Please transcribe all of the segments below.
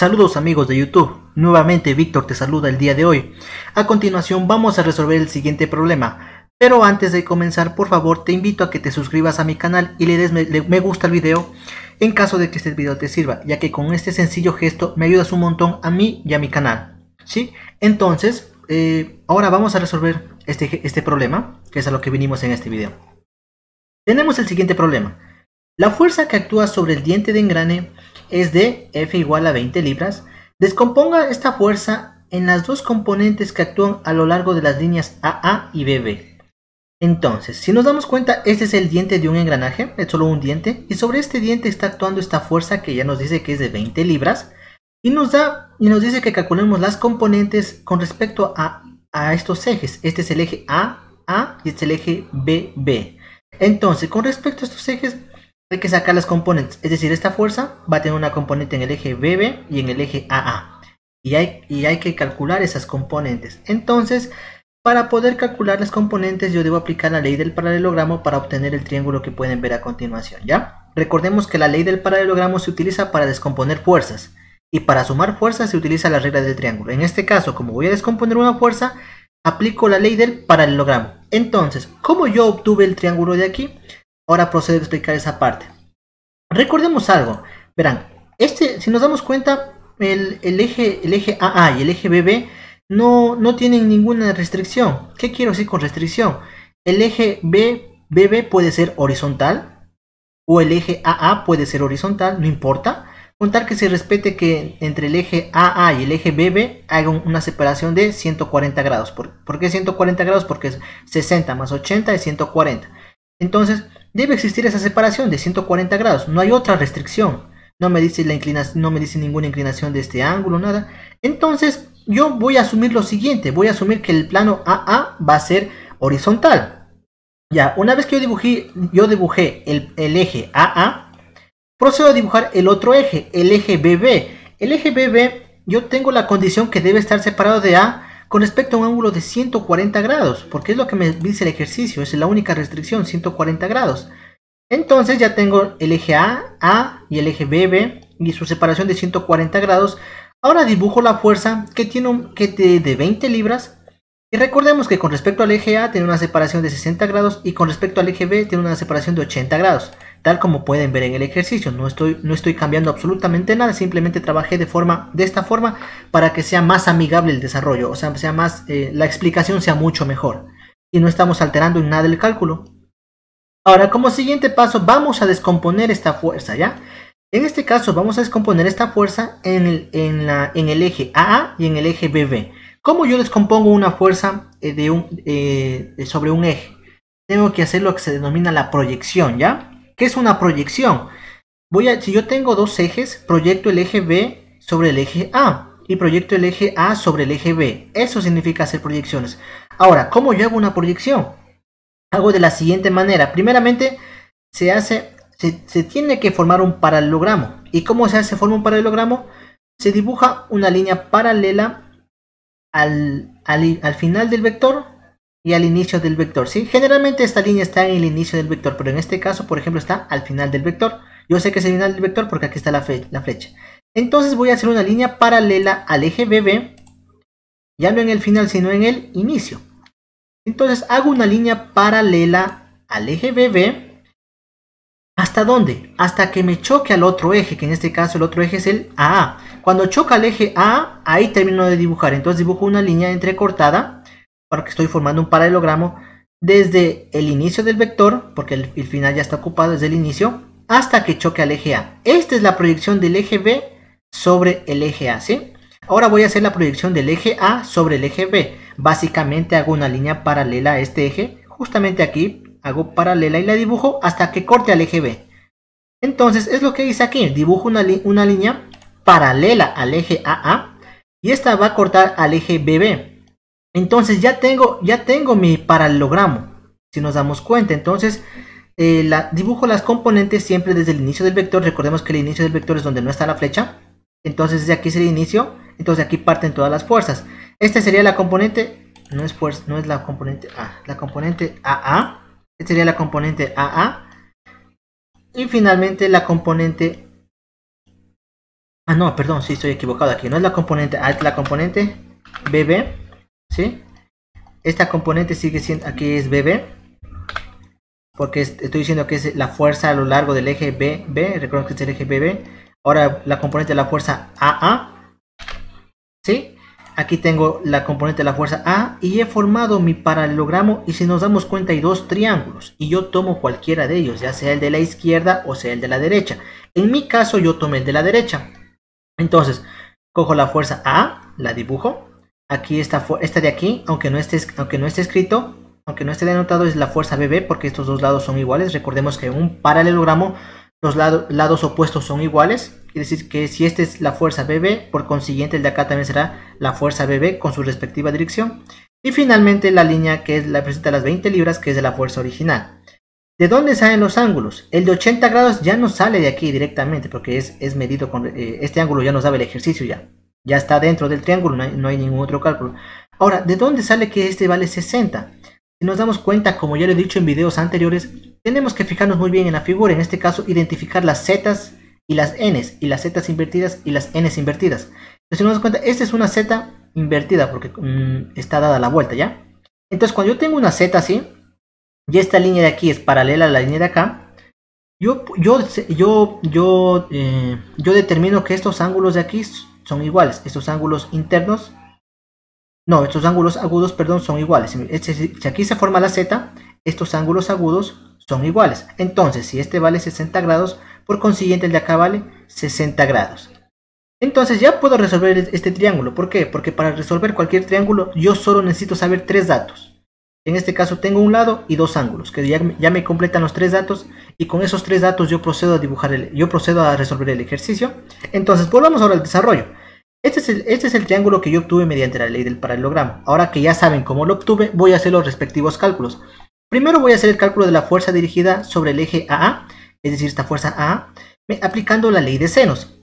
Saludos amigos de YouTube, nuevamente Víctor te saluda el día de hoy. A continuación vamos a resolver el siguiente problema, pero antes de comenzar por favor te invito a que te suscribas a mi canal y le des me, gusta al video en caso de que este video te sirva, ya que con este sencillo gesto me ayudas un montón a mí y a mi canal. ¿sí? Entonces, eh, ahora vamos a resolver este, este problema, que es a lo que vinimos en este video. Tenemos el siguiente problema. La fuerza que actúa sobre el diente de engrane es de F igual a 20 libras. Descomponga esta fuerza en las dos componentes que actúan a lo largo de las líneas AA y BB. Entonces, si nos damos cuenta, este es el diente de un engranaje, es solo un diente, y sobre este diente está actuando esta fuerza que ya nos dice que es de 20 libras, y nos da y nos dice que calculemos las componentes con respecto a, estos ejes. Este es el eje AA y este es el eje BB. Entonces, con respecto a estos ejes, hay que sacar las componentes. Es decir, esta fuerza va a tener una componente en el eje BB y en el eje AA. Y hay, y hay que calcular esas componentes. Entonces, para poder calcular las componentes, yo debo aplicar la ley del paralelogramo para obtener el triángulo que pueden ver a continuación, ¿ya? Recordemos que la ley del paralelogramo se utiliza para descomponer fuerzas. Y para sumar fuerzas se utiliza la regla del triángulo. En este caso, como voy a descomponer una fuerza, aplico la ley del paralelogramo. Entonces, ¿cómo yo obtuve el triángulo de aquí? Ahora procedo a explicar esa parte. Recordemos algo. Verán, este, si nos damos cuenta, el, eje, el eje AA y el eje BB no, no tienen ninguna restricción. ¿Qué quiero decir con restricción? El eje B, BB puede ser horizontal o el eje AA puede ser horizontal, no importa. Contar que se respete que entre el eje AA y el eje BB Haga una separación de 140 grados. ¿Por, ¿Por qué 140 grados? Porque es 60 más 80 es 140. Entonces, Debe existir esa separación de 140 grados, no hay otra restricción. No me dice, la no me dice ninguna inclinación de este ángulo, nada. Entonces, yo voy a asumir lo siguiente, voy a asumir que el plano AA va a ser horizontal. Ya, una vez que yo dibujé, yo dibujé el, el eje AA, procedo a dibujar el otro eje, el eje BB. El eje BB, yo tengo la condición que debe estar separado de A con respecto a un ángulo de 140 grados, porque es lo que me dice el ejercicio, es la única restricción, 140 grados. Entonces ya tengo el eje A, A y el eje B, B y su separación de 140 grados. Ahora dibujo la fuerza que tiene un, que de 20 libras y recordemos que con respecto al eje A tiene una separación de 60 grados y con respecto al eje B tiene una separación de 80 grados tal como pueden ver en el ejercicio. No estoy, no estoy cambiando absolutamente nada, simplemente trabajé de, forma, de esta forma para que sea más amigable el desarrollo, o sea, sea más, eh, la explicación sea mucho mejor. Y no estamos alterando en nada el cálculo. Ahora, como siguiente paso, vamos a descomponer esta fuerza, ¿ya? En este caso, vamos a descomponer esta fuerza en el, la, en el eje AA y en el eje BB. ¿Cómo yo descompongo una fuerza eh, de un, eh, sobre un eje? Tengo que hacer lo que se denomina la proyección, ¿ya? ¿Qué es una proyección? Voy a, si yo tengo dos ejes, proyecto el eje B sobre el eje A y proyecto el eje A sobre el eje B. Eso significa hacer proyecciones. Ahora, ¿cómo yo hago una proyección? Hago de la siguiente manera. Primeramente, se hace, se, tiene que formar un paralelogramo. ¿Y cómo se hace? Forma un paralelogramo. Se dibuja una línea paralela al final del vector y al inicio del vector, ¿sí? Generalmente esta línea está en el inicio del vector, pero en este caso, por ejemplo, está al final del vector. Yo sé que es el final del vector porque aquí está la, flecha. Entonces voy a hacer una línea paralela al eje BB, ya no en el final, sino en el inicio. Entonces hago una línea paralela al eje BB, ¿Hasta dónde? Hasta que me choque al otro eje, que en este caso el otro eje es el AA. Cuando choca al eje A, ahí termino de dibujar. Entonces dibujo una línea entrecortada porque estoy formando un paralelogramo desde el inicio del vector, porque el, final ya está ocupado desde el inicio, hasta que choque al eje A. Esta es la proyección del eje B sobre el eje A, Ahora voy a hacer la proyección del eje A sobre el eje B. Básicamente hago una línea paralela a este eje, justamente aquí, hago paralela y la dibujo hasta que corte al eje B. Entonces es lo que hice aquí, dibujo una, una línea paralela al eje AA y esta va a cortar al eje BB. Entonces ya tengo, ya tengo mi paralelogramo, si nos damos cuenta. Entonces eh, dibujo las componentes siempre desde el inicio del vector. Recordemos que el inicio del vector es donde no está la flecha. Entonces de aquí es el inicio. Entonces aquí parten todas las fuerzas. Esta sería la componente, no es, no es la componente A, la componente AA. Esta sería la componente AA. Y finalmente la componente... Ah, no, perdón, sí estoy equivocado aquí. No es la componente A, es la componente BB esta componente sigue siendo, aquí es BB, porque estoy diciendo que es la fuerza a lo largo del eje BB, recuerden que es el eje BB. Ahora la componente de la fuerza AA, ¿sí? Aquí tengo la componente de la fuerza A y he formado mi paralelogramo y si nos damos cuenta hay dos triángulos y yo tomo cualquiera de ellos, ya sea el de la izquierda o sea el de la derecha. En mi caso yo tomé el de la derecha. Entonces, cojo la fuerza A, la dibujo, Aquí está esta de aquí, aunque no, esté, escrito, aunque no esté denotado, es la fuerza BB porque estos dos lados son iguales. Recordemos que en un paralelogramo los lados opuestos son iguales. Quiere decir, que si esta es la fuerza BB, por consiguiente el de acá también será la fuerza BB con su respectiva dirección. Y finalmente la línea que es la presenta las 20 libras, que es de la fuerza original. ¿De dónde salen los ángulos? El de 80 grados ya no sale de aquí directamente, porque es, medido con... Eh, este ángulo ya nos daba el ejercicio ya. Ya está dentro del triángulo, no hay, ningún otro cálculo. Ahora, ¿de dónde sale que este vale 60? Si nos damos cuenta, como ya lo he dicho en videos anteriores, tenemos que fijarnos muy bien en la figura, en este caso identificar las zetas y las n's, y las zetas invertidas y las n's invertidas. Entonces, si nos damos cuenta, esta es una z invertida porque mm, está dada la vuelta, ¿ya? Entonces, cuando yo tengo una z así, y esta línea de aquí es paralela a la línea de acá, yo, yo, yo, yo, eh, yo determino que estos ángulos de aquí son iguales. Estos ángulos internos, no, estos ángulos agudos, perdón, son iguales. si aquí se forma la Z, estos ángulos agudos son iguales. Entonces, si este vale 60 grados, por consiguiente el de acá vale 60 grados. Entonces ya puedo resolver este triángulo. ¿Por qué? Porque para resolver cualquier triángulo yo solo necesito saber tres datos. En este caso tengo un lado y dos ángulos, que ya, ya me completan los tres datos y con esos tres datos yo procedo a dibujar el, yo procedo a resolver el ejercicio. Entonces volvamos ahora al desarrollo. Este, este es, el, triángulo que yo obtuve mediante la ley del paralelogramo. Ahora que ya saben cómo lo obtuve, voy a hacer los respectivos cálculos. Primero voy a hacer el cálculo de la fuerza dirigida sobre el eje AA, es decir, esta fuerza AA, aplicando la ley de senos.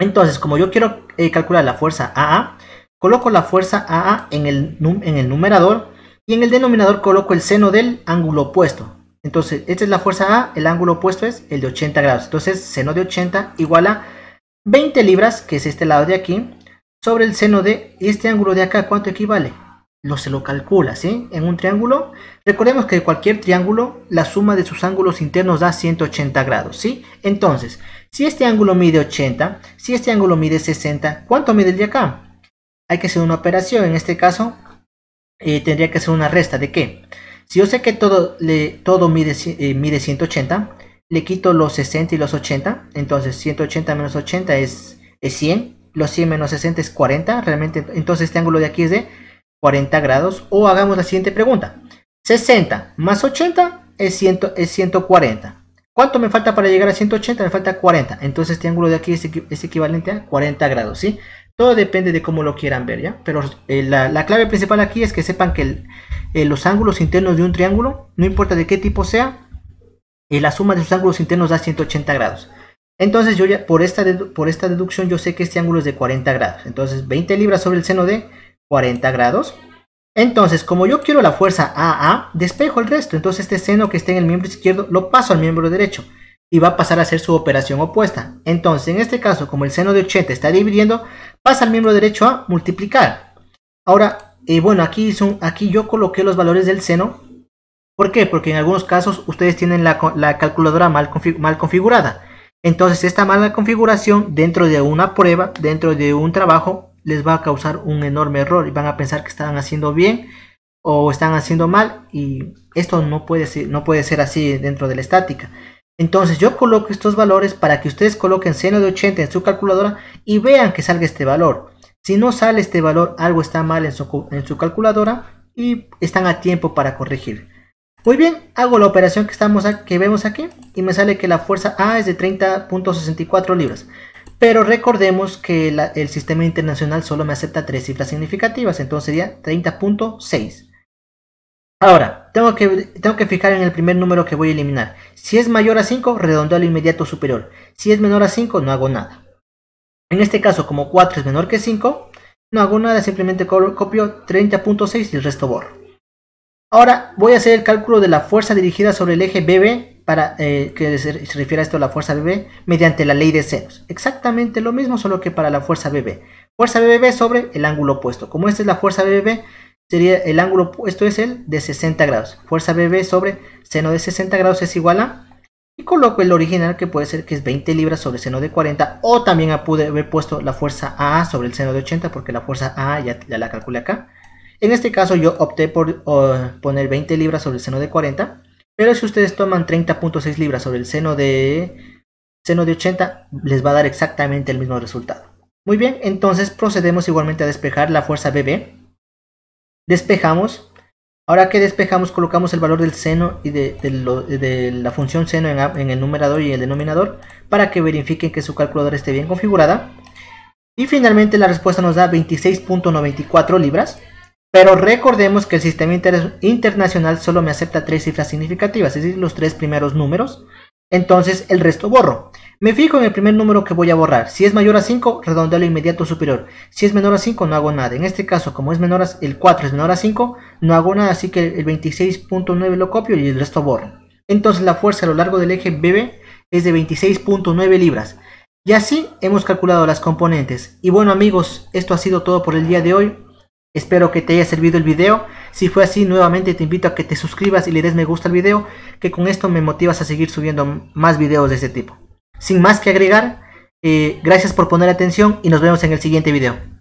Entonces, como yo quiero eh, calcular la fuerza AA, coloco la fuerza AA en el, en el numerador y en el denominador coloco el seno del ángulo opuesto. Entonces, esta es la fuerza A, el ángulo opuesto es el de 80 grados. Entonces, seno de 80 igual a 20 libras, que es este lado de aquí, sobre el seno de este ángulo de acá, ¿cuánto equivale? Lo se lo calcula, ¿sí? En un triángulo, recordemos que cualquier triángulo, la suma de sus ángulos internos da 180 grados, ¿sí? Entonces, si este ángulo mide 80, si este ángulo mide 60, ¿cuánto mide el de acá? Hay que hacer una operación, en este caso, eh, tendría que hacer una resta, ¿de qué? Si yo sé que todo, le, todo mide, eh, mide 180, le quito los 60 y los 80, entonces 180 menos 80 es, 100, los 100 menos 60 es 40, realmente entonces este ángulo de aquí es de 40 grados. O hagamos la siguiente pregunta, 60 más 80 es, 100, es 140. ¿Cuánto me falta para llegar a 180? Me falta 40. Entonces este ángulo de aquí es, equivalente a 40 grados, ¿sí? Todo depende de cómo lo quieran ver, ¿ya? Pero eh, la, clave principal aquí es que sepan que eh, los ángulos internos de un triángulo, no importa de qué tipo sea, y la suma de sus ángulos internos da 180 grados. Entonces yo ya, por esta, por esta deducción yo sé que este ángulo es de 40 grados. Entonces 20 libras sobre el seno de 40 grados. Entonces, como yo quiero la fuerza AA, despejo el resto. Entonces este seno que está en el miembro izquierdo lo paso al miembro derecho y va a pasar a hacer su operación opuesta. Entonces, en este caso, como el seno de 80 está dividiendo, pasa al miembro derecho a multiplicar. Ahora, eh, bueno, aquí, aquí yo coloqué los valores del seno ¿Por qué? Porque en algunos casos ustedes tienen la, calculadora mal, configurada. Entonces esta mala configuración dentro de una prueba, dentro de un trabajo, les va a causar un enorme error y van a pensar que están haciendo bien o están haciendo mal y esto no puede ser, no puede ser así dentro de la estática. Entonces yo coloco estos valores para que ustedes coloquen seno de 80 en su calculadora y vean que salga este valor. Si no sale este valor, algo está mal en su, en su calculadora y están a tiempo para corregir. Muy bien, hago la operación que, estamos que vemos aquí y me sale que la fuerza A es de 30.64 libras. Pero recordemos que el sistema internacional solo me acepta tres cifras significativas, entonces sería 30.6. Ahora, tengo que, tengo que fijar en el primer número que voy a eliminar. Si es mayor a 5, redondeo al inmediato superior. Si es menor a 5, no hago nada. En este caso, como 4 es menor que 5, no hago nada, simplemente copio 30.6 y el resto borro. Ahora voy a hacer el cálculo de la fuerza dirigida sobre el eje BB para eh, que se, refiere a esto a la fuerza BB mediante la ley de senos. Exactamente lo mismo, solo que para la fuerza BB. Fuerza BB sobre el ángulo opuesto. Como esta es la fuerza BB, sería el ángulo opuesto es el de 60 grados. Fuerza BB sobre seno de 60 grados es igual a... Y coloco el original que puede ser que es 20 libras sobre seno de 40 o también pude haber puesto la fuerza A sobre el seno de 80 porque la fuerza AA ya la calculé acá. En este caso yo opté por poner 20 libras sobre el seno de 40, pero si ustedes toman 30.6 libras sobre el seno de, seno de 80, les va a dar exactamente el mismo resultado. Muy bien, entonces procedemos igualmente a despejar la fuerza BB. Despejamos. Ahora que despejamos, colocamos el valor del seno y de, la función seno en, en el numerador y el denominador para que verifiquen que su calculadora esté bien configurada. Y finalmente la respuesta nos da 26.94 libras. Pero recordemos que el sistema internacional solo me acepta tres cifras significativas, es decir, los tres primeros números. Entonces el resto borro. Me fijo en el primer número que voy a borrar. Si es mayor a 5, redondeo inmediato superior. Si es menor a 5, no hago nada. En este caso, como es menor a, el 4 es menor a 5, no hago nada, así que el 26.9 lo copio y el resto borro. Entonces la fuerza a lo largo del eje BB es de 26.9 libras. Y así hemos calculado las componentes. Y bueno amigos, esto ha sido todo por el día de hoy. Espero que te haya servido el video, si fue así nuevamente te invito a que te suscribas y le des me gusta al video, que con esto me motivas a seguir subiendo más videos de este tipo. Sin más que agregar, eh, gracias por poner atención y nos vemos en el siguiente video.